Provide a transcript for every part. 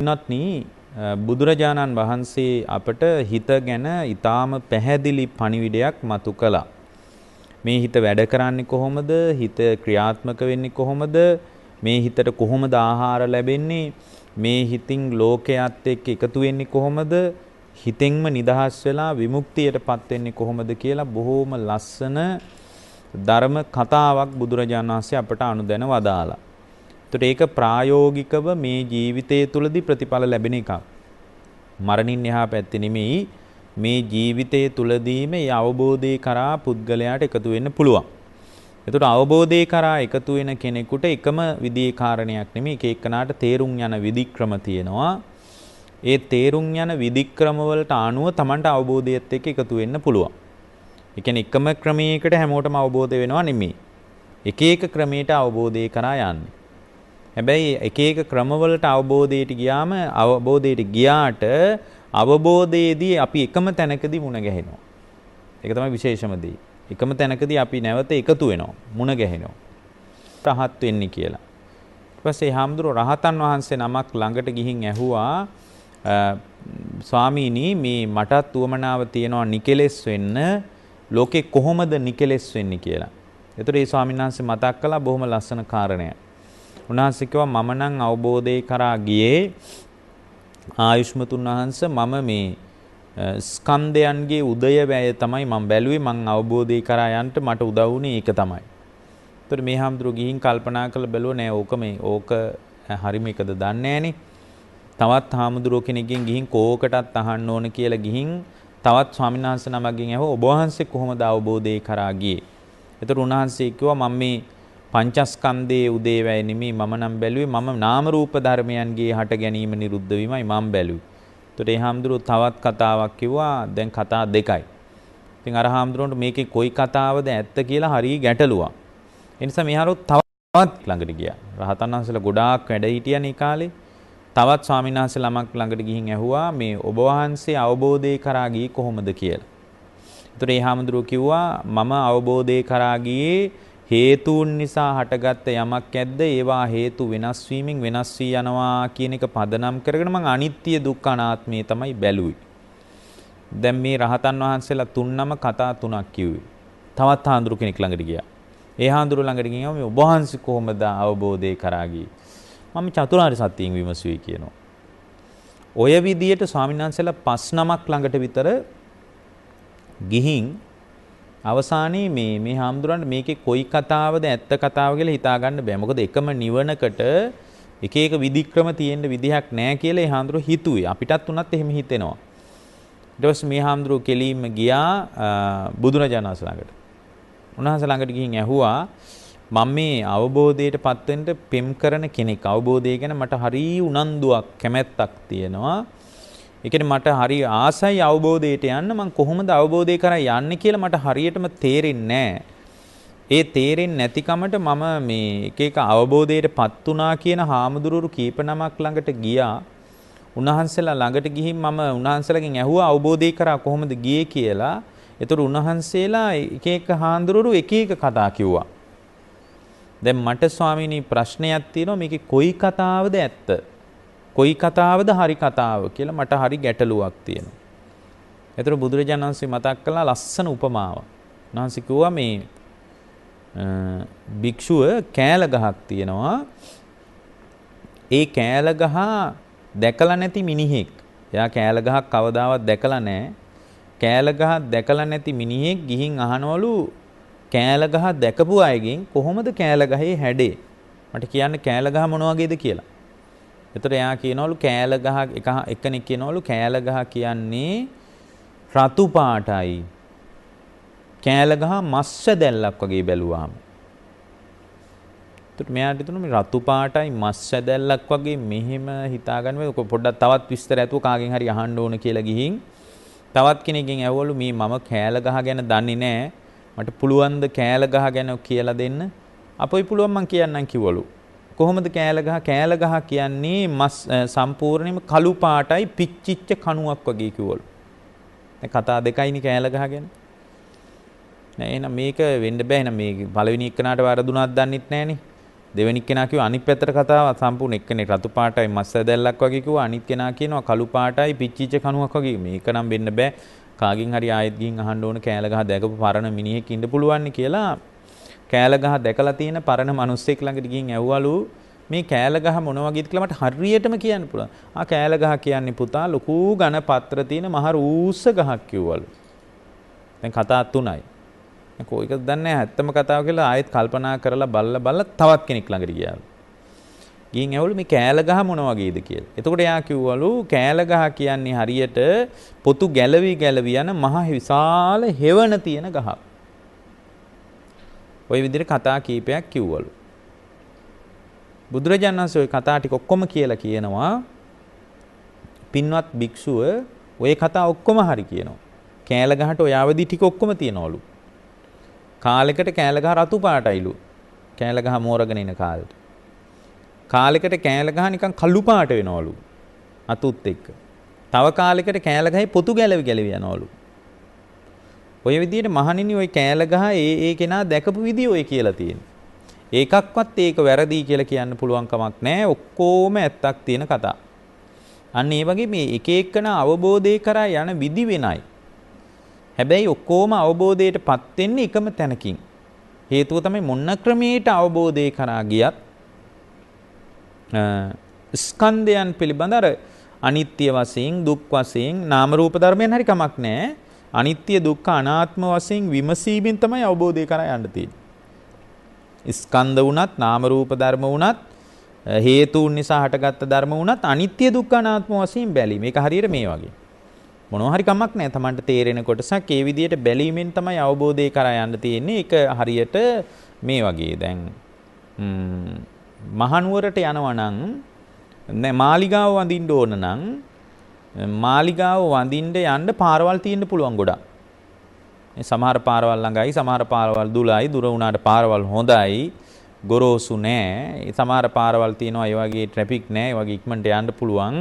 පින්වත්නි බුදුරජාණන් වහන්සේ අපට හිත ගැන ඊටාම පැහැදිලි පණිවිඩයක් මතු කළා. මේ හිත වැඩ කරන්නේ කොහොමද? හිත ක්‍රියාත්මක වෙන්නේ කොහොමද? මේ හිතට කොහොමද ආහාර ලැබෙන්නේ? මේ හිතින් ලෝකයට එක්ක එකතු වෙන්නේ කොහොමද? හිතෙන්ම නිදහස් වෙලා විමුක්තියටපත් වෙන්නේ කොහොමද කියලා බොහෝම ලස්සන ධර්ම කතාවක් බුදුරජාණන් වහන්සේ අපට අනුදැන වදාලා. එතකොට ඒක ප්‍රායෝගිකව මේ ජීවිතය තුළදී ප්‍රතිඵල ලැබෙන එකක්. මරණින් එහා පැත්තේ නෙමෙයි මේ ජීවිතය තුළදීම ඒ අවබෝධය කරා පුද්ගලයාට එකතු වෙන්න පුළුවන්. එතකොට අවබෝධය කරා එකතු වෙන කෙනෙකුට එකම විදිහේ කාරණයක් නෙමෙයි එක එකනාට තේරුම් යන විදික්‍රම තියෙනවා. ඒ තේරුම් යන විදික්‍රම වලට අනුව Tamanට අවබෝධයත් එක්ක එකතු වෙන්න පුළුවන්. ඒ කියන්නේ එකම ක්‍රමයකට හැමෝටම අවබෝධ වෙනවා නෙමෙයි. එක එක ක්‍රමයකට අවබෝධය කරා යන්නේ. හැබැයි එක එක ක්‍රමවලට අවබෝධයට ගියාම අවබෝධයට ගියාට අවබෝධයේදී අපි එකම තැනකදී මුණ ගැහෙනවා. ඒක තමයි විශේෂම දේ. එකම තැනකදී අපි නැවත එකතු වෙනවා. මුණ ගැහෙනවා. රහත් වෙන්නේ කියලා. ඊට පස්සේ හාමුදුරුව රහතන් වහන්සේ නමක් ළඟට ගිහින් ඇහුවා ස්වාමීනි මේ මටත් උවමනාව තියෙනවා නිකලෙස් වෙන්න ලෝකේ කොහොමද නිකලෙස් වෙන්නේ කියලා. ඒතර ඒ ස්වාමීන් වහන්සේ මතක් කළා බොහොම ලස්සන කාරණයක්. උන්වහන්සේ කිව්වා මම නම් අවබෝධය කරා ගියේ ආයුෂ්මතුන් වහන්ස මම මේ ස්කන්ධයන්ගේ උදය වැය තමයි මම බැලුවේ මං අවබෝධය කරා යන්න මට උදව් වුණේ ඒක තමයි. එතකොට මේ හැමදෙරු ගිහින් කල්පනා කරලා බැලුවා නෑ ඕක මේ ඕක හරිම එකද දන්නේ නෑනේ. තවත් හාමුදුරුව කෙනෙක්ගෙන් ගිහින් කෝකටත් අහන්න ඕන කියලා ගිහින් තවත් ස්වාමීන් වහන්සේ නමක්ගෙන් ඇහුවා ඔබ වහන්සේ කොහොමද අවබෝධය කරා ගියේ? එතකොට උන්වහන්සේ කිව්වා මම මේ පංචස්කන්ධයේ උදේවැය නෙමේ මම නම් බැලුවේ මම නාම රූප ධර්මයන්ගේ හට ගැනීම නිරුද්ධ වීමයි මම බැලුවේ. එතකොට ඒ හාමුදුරුවෝ තවත් කතාවක් කිව්වා දැන් කතා දෙකයි. ඉතින් අර හාමුදුරුවන්ට මේකේ කොයි කතාවද ඇත්ත කියලා හරිය ගැටලුවක්. ඒ නිසා මෙහාරෝ තවත් ළඟට ගියා. රහතන් වහන්සේලා ගොඩාක් වැඩ හිටියනේ කාලේ. තවත් ස්වාමීන් වහන්සේ ළමක් ළඟට ගිහින් ඇහුවා මේ ඔබ වහන්සේ අවබෝධය කරා ගියේ කොහොමද කියලා. එතකොට ඒ හාමුදුරුවෝ කිව්වා මම අවබෝධය කරා ගියේ හේතුන් නිසා හටගත්ත යමක් ඇද්ද ඒවා හේතු වෙනස් වීමෙන් වෙනස් වී යනවා කියන එක පදනම් කරගෙන මම අනිත්‍ය දුක්ඛ අනාත්මය තමයි බැලුවේ. දැන් මේ රහතන් වහන්සේලා තුන්නම කතා තුනක් කිව්වේ. තවත් හාඳුරු කෙනෙක් ළඟට ගියා. ඒ හාඳුරු ළඟට ගියාම මේ ඔබ වහන්සේ කොහොමද අවබෝධය කරා ගියේ? මම චතුරාර්ය සත්‍යයෙන් විමසුවේ කියනවා. ඔය විදියට ස්වාමීන් වහන්සේලා පස් නමක් ළඟට විතර ගිහින් අවසානයේ මේ මේ හාමුදුරන්ට මේකේ කොයි කතාවද ඇත්ත කතාව කියලා හිතාගන්න බෑ. මොකද එකම නිවනකට එක එක විධික්‍රම තියෙන්න විදිහක් නෑ කියලා ඒ හාමුදුරුවෝ හිතුවේ. අපිටත් උනත් එහෙම හිතෙනවා. ඊට පස්සේ මේ හාමුදුරුවෝ කෙලින්ම ගියා බුදුරජාණන් වහන්සේ ළඟට. උන්වහන්සේ ළඟට ගිහින් ඇහුවා මම මේ අවබෝධයට පත්වෙන්න පෙම් කරන කෙනෙක් අවබෝධය ගැන මට හරි උනන්දුවක් කැමැත්තක් තියෙනවා ඒ කියන්නේ මට හරි ආසයි අවබෝධයට යන්න මම කොහොමද අවබෝධය කරා යන්නේ කියලා මට හරියටම තේරෙන්නේ ඒ තේරෙන්නේ නැතිකමට මම මේ එක එක අවබෝධයටපත් වුණා කියන හාමුදුරුවෝ කීප නමක් ළඟට ගියා. උන්වහන්සේලා ළඟට ගිහින් මම උන්වහන්සේලාගෙන් ඇහුවා අවබෝධය කරා කොහොමද ගියේ කියලා. ඒතර උන්වහන්සේලා එක එක හාමුදුරුවෝ එක එක කතා කිව්වා. දැන් මට ස්වාමීනි ප්‍රශ්නයක් තියෙනවා මේකේ කොයි කතාවද ඇත්ත? කොයි කතාවද හරි කතාව කියලා මට හරි ගැටලුවක් තියෙනවා. එතකොට බුදුරජාණන් වහන්සේ මතක් කළා ලස්සන උපමාවක්. උන්වහන්සේ කිව්වා මේ භික්ෂුව කෑල ගහක් තියෙනවා. ඒ කෑල ගහ දැකලා නැති මිනිහෙක්. එයා කෑල ගහක් කවදාවත් දැකලා නැහැ. කෑල ගහ දැකලා නැති මිනිහෙක් ගිහින් අහනවලු කෑල ගහ දැකපු අයගෙන් කොහොමද කෑල ගහේ හැඩේ? මට කියන්න කෑල ගහ මොන වගේද කියලා. එතකොට එයා කියනවලු කෑල ගහ එක එකෙනෙක් කියනවලු කෑල ගහ කියන්නේ රතු පාටයි. කෑල ගහ මස්ස දැල්ලක් වගේ බැලුවාම. එතකොට මෙයාට හිතුණු මේ රතු පාටයි මස් ඇදැල්ලක් වගේ මෙහෙම හිතාගන්න මේ පොඩ්ඩක් තවත් විස්තර ඇතුව කාගෙන් හරි අහන්න ඕන කියලා ගිහින් තවත් කෙනෙක්ගෙන් ඇහුවලු මේ මම කෑල ගහ ගැන දන්නේ නැහැ. මට පුළුවන් ද කෑල ගහ ගැන කියලා දෙන්න? අපොයි පුළුවන් මං කියන්නම් කිව්වලු. කොහොමද කෑල ගහ කෑල ගහ කියන්නේ මස් සම්පූර්ණයෙන්ම කළු පාටයි පිච්චිච්ච කණුවක් වගේ කිව්වලු. දැන් කතා දෙකයිනේ කෑල ගහ ගැන. නෑ එහෙනම් මේක වෙන්න බෑ එහෙනම් මේ පළවෙනි එක්කනට වරදුනක් දන්නෙත් නෑනේ. දෙවෙනි කෙනා කිව්වා අනිත් පැත්තට කතාව සම්පූර්ණ එක්කනේ රතු පාටයි මස් ඇදැල්ලක් වගේ කිව්වා අනිත් කෙනා කියනවා කළු පාටයි පිච්චිච්ච කණුවක් වගේ. මේක නම් වෙන්න බෑ. කාගෙන් හරි ආයෙත් ගින් අහන්න ඕන කෑල ගහ දැකපු පරණ මිනිහෙක් ඉන්න පුළුවන් කියලා කෑල ගහ දැකලා තියෙන පරණ මිනිස්සෙක් ළඟට ගිහින් ඇහුවලු මේ කෑල ගහ මොන වගේද කියලා මට හරියටම කියන්න පුළුවන්. ආ කෑල ගහ කියන්නේ පුතා ලොකු ඝන පත්‍ර තියෙන මහ රූස්ස ගහක් කිව්වලු. දැන් කතා තුනයි. කොයික දන්නේ ඇත්තම කතාව කියලා ආයෙත් කල්පනා කරලා බල්ල බල්ල තවත් කෙනෙක් ළඟට ගියාලු. ගින් ඇවුලු මේ කෑල ගහ මොන වගේද කියලා. එතකොට එයා කිව්වලු කෑල ගහ කියන්නේ හරියට පොතු ගැලවි ගැලවි යන මහ විශාල හෙවණ තියෙන ගහක්. ওই විදිහට කතා කීපයක් කිව්වලු. බුදුරජාණන් වහන්සේ ওই කතා ටික ඔක්කොම කියලා කියනවා පින්වත් භික්ෂුව ওই කතා ඔක්කොම හරි කියනවා. කෑලගහට ඔය අවදි ටික ඔක්කොම තියනවලු. කාලෙකට කෑලගහ රතු පාටයිලු. කෑලගහ මෝරගෙන ඉන කාලෙට. කාලෙකට කෑලගහ නිකන් කළු පාට වෙනවලු. අතුත් එක්ක. තව කාලෙකට කෑලගහේ පොතු ගැලවි ගැලවි යනවලු. ඔය විදිහට මහණෙනි ওই කෑල ගහ ඒ ඒ කෙනා දැකපු විදිහ ඔය කියලා තියෙනවා. ඒකක්වත් ඒක වැරදි කියලා කියන්න පුළුවන් කමක් නැහැ. ඔක්කොම ඇත්තක් තියෙන කතා. අන්න ඒ වගේ මේ එක එකන අවබෝධය කරා යන විදි වෙනයි. හැබැයි ඔක්කොම අවබෝධයටපත් වෙන්නේ එකම තැනකින්. හේතුව තමයි මොන්න ක්‍රමයට අවබෝධය කරා ගියත් ස්කන්ධයන් පිළිබඳ අර අනිත්‍ය වශයෙන් දුක් වශයෙන් නාම රූප ධර්මයන් හරි කමක් නැහැ. අනිත්‍ය දුක්ඛ අනාත්ම වශයෙන් විමසීමෙන් තමයි අවබෝධය කරා යන්න තියෙන්නේ. ස්කන්ධ වුණත් නාම රූප ධර්ම වුණත් හේතුන් නිසා හටගත්ත ධර්ම වුණත් අනිත්‍ය දුක්ඛ අනාත්ම වශයෙන් බැලීම. මේක හරියට මේ වගේ. මොනවා හරි කමක් නැහැ. Tamanට තේරෙන කොටසක් ඒ විදිහට බැලීමෙන් තමයි අවබෝධය කරා යන්න තියෙන්නේ. ඒක හරියට මේ වගේ දැන් මහනුවරට යනවා නම් මාලිගාව වඳින්න ඕන නම් මාලිගාව වඳින්න යන්න පාරවල් තියෙන්න පුළුවන් ගොඩක්. සමහර පාරවල් ළඟයි සමහර පාරවල් දුලයි දුර වුණාට පාරවල් හොඳයි ගොරෝසු නෑ සමහර පාරවල් තියෙනවා ඒ වගේ ට්‍රැෆික් නෑ ඒ වගේ ඉක්මනට යන්න පුළුවන්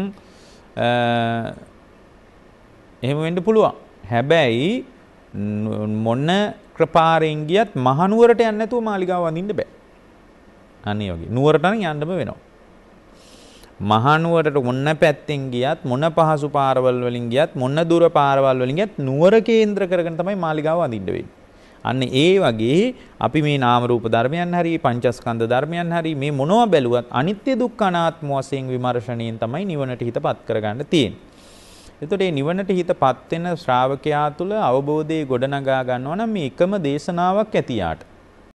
එහෙම වෙන්න පුළුවන් හැබැයි මොන ක්‍රපාරෙන් ගියත් මහනුවරට යන්න නැතුව මාලිගාව වඳින්න බෑ අනේ වගේ නුවරට නම් යන්නම වෙනවා මහනුවරට මොන පැත්තෙන් ගියත් මොන පහසු පාරවල් වලින් ගියත් මොන දුර පාරවල් වලින් ගියත් නුවර කේන්ද්‍ර කරගෙන තමයි මාලිගාව අඳින්න වෙන්නේ. අන්න ඒ වගේ අපි මේ නාම රූප ධර්මයන් හරි පංචස්කන්ධ ධර්මයන් හරි මේ මොනවා බැලුවත් අනිත්‍ය දුක්ඛ අනාත්ම වශයෙන් විමර්ශණයෙන් තමයි නිවනට හිතපත් කරගන්න තියෙන්නේ. එතකොට මේ නිවනට හිතපත් වෙන ශ්‍රාවකයා තුළ අවබෝධයේ ගොඩනගා ගන්නවා නම් මේ එකම දේශනාවක් ඇතියාට